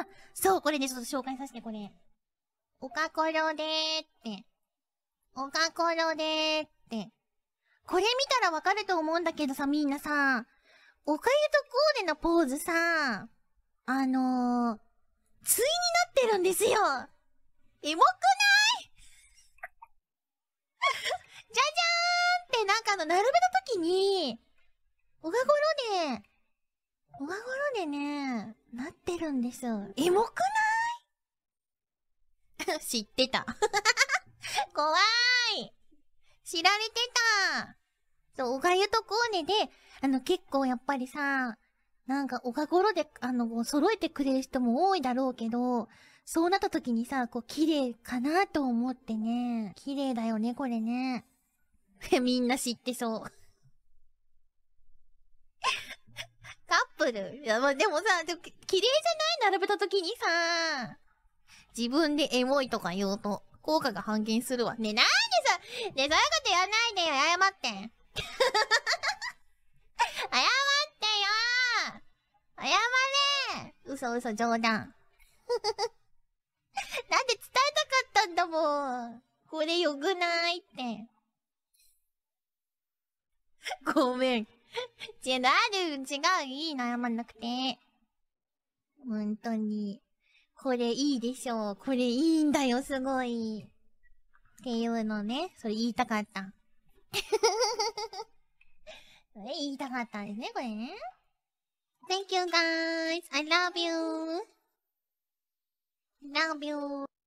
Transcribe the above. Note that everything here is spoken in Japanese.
あ、そう、これね、ちょっと紹介させて、これ。おかころでーって。おかころでーって。これ見たらわかると思うんだけどさ、みんなさ、おかゆとコーデのポーズさ、あのー、ついになってるんですよエモくない じゃじゃーんってなんかあの、並べた時に、おかごろで、おかごろでね、るんですエモくない 知ってた 怖い。知られてた。そう、おがゆとコーネで、あの、結構やっぱりさ、なんか、おがごろで、あの、揃えてくれる人も多いだろうけど、そうなった時にさ、こう、綺麗かなと思ってね。綺麗だよね、これね。みんな知ってそういや、まあ、でもさ、綺麗じゃない並べた時にさ、自分でエモいとか言うと、効果が半減するわ。ね、なんでさ、ね、そういうこと言わないでよ、謝ってん。謝ってよ謝れ嘘嘘冗談。なんで伝えたかったんだもん。これよくないって。ごめん。違う、違う、いい悩まんなくて。ほんとに。これいいでしょう。これいいんだよ、すごい。っていうのね、それ言いたかった。それ言いたかったですね、これね。Thank you guys. I love you. Love you.